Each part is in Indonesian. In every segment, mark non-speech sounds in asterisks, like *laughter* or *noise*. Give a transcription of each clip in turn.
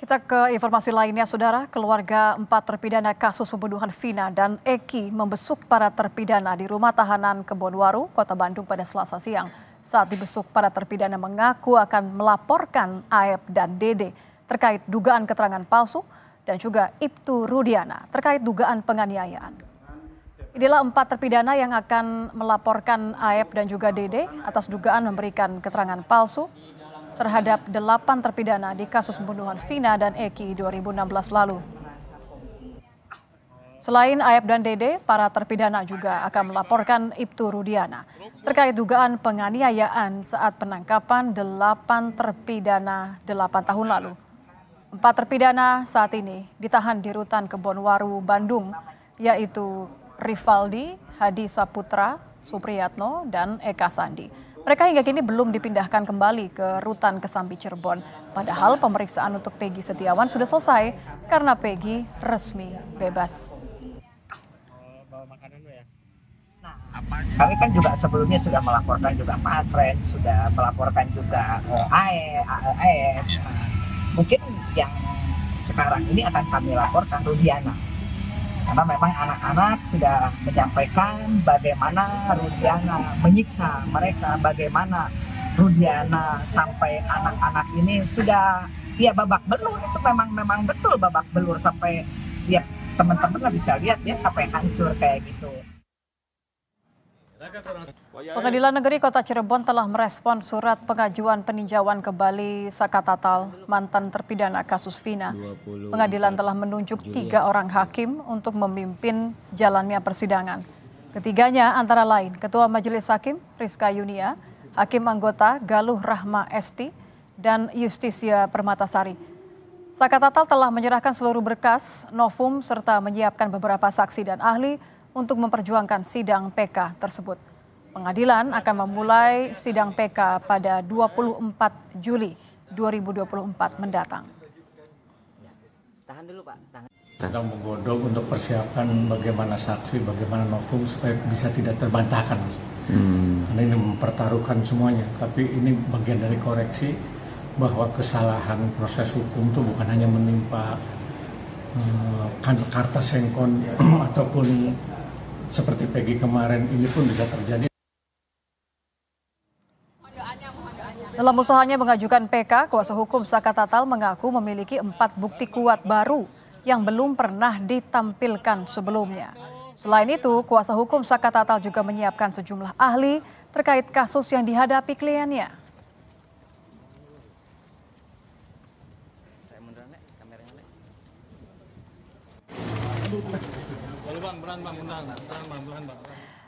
Kita ke informasi lainnya, Saudara. Keluarga empat terpidana kasus pembunuhan Vina dan Eki membesuk para terpidana di rumah tahanan Kebonwaru, Kota Bandung pada selasa siang. Saat dibesuk, para terpidana mengaku akan melaporkan Aep dan Dede terkait dugaan keterangan palsu dan juga Ibtu Rudiana terkait dugaan penganiayaan. Inilah empat terpidana yang akan melaporkan Aep dan juga Dede atas dugaan memberikan keterangan palsu terhadap delapan terpidana di kasus pembunuhan Vina dan Eki 2016 lalu. Selain Ayep dan Dede, para terpidana juga akan melaporkan Ibtu Rudiana terkait dugaan penganiayaan saat penangkapan delapan terpidana delapan tahun lalu. Empat terpidana saat ini ditahan di rutan Kebonwaru, Bandung, yaitu Rivaldi, Hadi Saputra, Supriyatno, dan Eka Sandi. Mereka hingga kini belum dipindahkan kembali ke rutan Kesambi Cirebon. Padahal pemeriksaan untuk Peggy Setiawan sudah selesai karena Peggy resmi bebas. Kami kan juga sebelumnya sudah melaporkan juga Ren, sudah melaporkan juga eh, AE, AE. E. Iya. Mungkin yang sekarang ini akan kami laporkan Rudiana karena memang anak-anak sudah menyampaikan bagaimana Rudiana menyiksa mereka, bagaimana Rudiana sampai anak-anak ini sudah ya babak belur itu memang memang betul babak belur sampai ya teman-teman bisa lihat ya sampai hancur kayak gitu. Pengadilan Negeri Kota Cirebon telah merespon surat pengajuan peninjauan kembali Tatal, mantan terpidana kasus Vina. Pengadilan telah menunjuk tiga orang hakim untuk memimpin jalannya persidangan. Ketiganya antara lain Ketua Majelis Hakim Rizka Yunia, Hakim Anggota Galuh Rahma Esti, dan Justisia Permatasari. Tatal telah menyerahkan seluruh berkas, novum, serta menyiapkan beberapa saksi dan ahli untuk memperjuangkan sidang PK tersebut. Pengadilan akan memulai sidang PK pada 24 Juli 2024 mendatang. Tahan dulu Pak. Tahan. Sedang menggodok untuk persiapan bagaimana saksi, bagaimana novum supaya bisa tidak terbantahkan. Hmm. Karena ini mempertaruhkan semuanya. Tapi ini bagian dari koreksi bahwa kesalahan proses hukum itu bukan hanya menimpa uh, kartas Sengkon *clears throat* ataupun seperti Peggy kemarin ini pun bisa terjadi. Dalam usahanya mengajukan PK, kuasa hukum Saka Tatal mengaku memiliki empat bukti kuat baru yang belum pernah ditampilkan sebelumnya. Selain itu, kuasa hukum Saka Tatal juga menyiapkan sejumlah ahli terkait kasus yang dihadapi kliennya.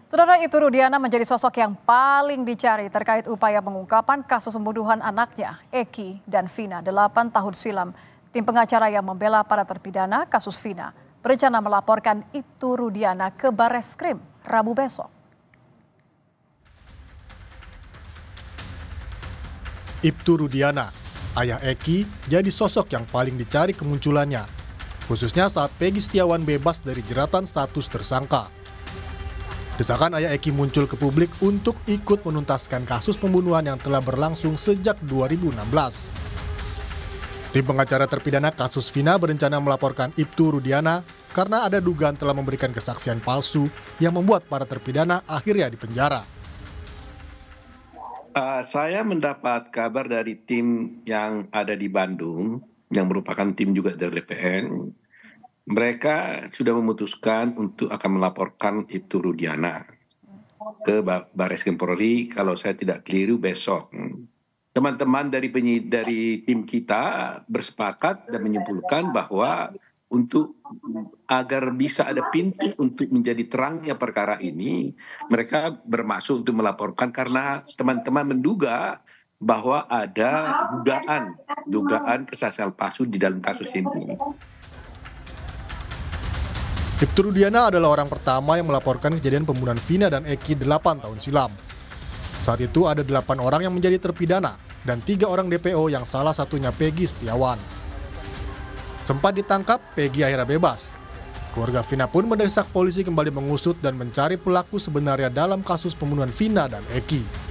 Saudara itu Rudiana menjadi sosok yang paling dicari terkait upaya pengungkapan kasus pembunuhan anaknya, Eki dan Vina, 8 tahun silam. Tim pengacara yang membela para terpidana kasus Vina berencana melaporkan itu Rudiana ke Bareskrim Rabu besok. Ibtu Rudiana, ayah Eki, jadi sosok yang paling dicari kemunculannya khususnya saat Pegi Setiawan bebas dari jeratan status tersangka. Desakan Ayah Eki muncul ke publik untuk ikut menuntaskan kasus pembunuhan yang telah berlangsung sejak 2016. Tim pengacara terpidana kasus Vina berencana melaporkan Ibtu Rudiana karena ada dugaan telah memberikan kesaksian palsu yang membuat para terpidana akhirnya dipenjara. Uh, saya mendapat kabar dari tim yang ada di Bandung yang merupakan tim juga dari DPN, mereka sudah memutuskan untuk akan melaporkan itu Rudiana ke Baris Polri kalau saya tidak keliru besok. Teman-teman dari dari tim kita bersepakat dan menyimpulkan bahwa untuk agar bisa ada pintu untuk menjadi terangnya perkara ini, mereka bermaksud untuk melaporkan karena teman-teman menduga bahwa ada dugaan dugaan kesaksian palsu di dalam kasus ini. Ibtu Diana adalah orang pertama yang melaporkan kejadian pembunuhan Vina dan Eki 8 tahun silam. Saat itu ada 8 orang yang menjadi terpidana dan tiga orang DPO yang salah satunya Peggy Setiawan. Sempat ditangkap, Peggy akhirnya bebas. Keluarga Vina pun mendesak polisi kembali mengusut dan mencari pelaku sebenarnya dalam kasus pembunuhan Vina dan Eki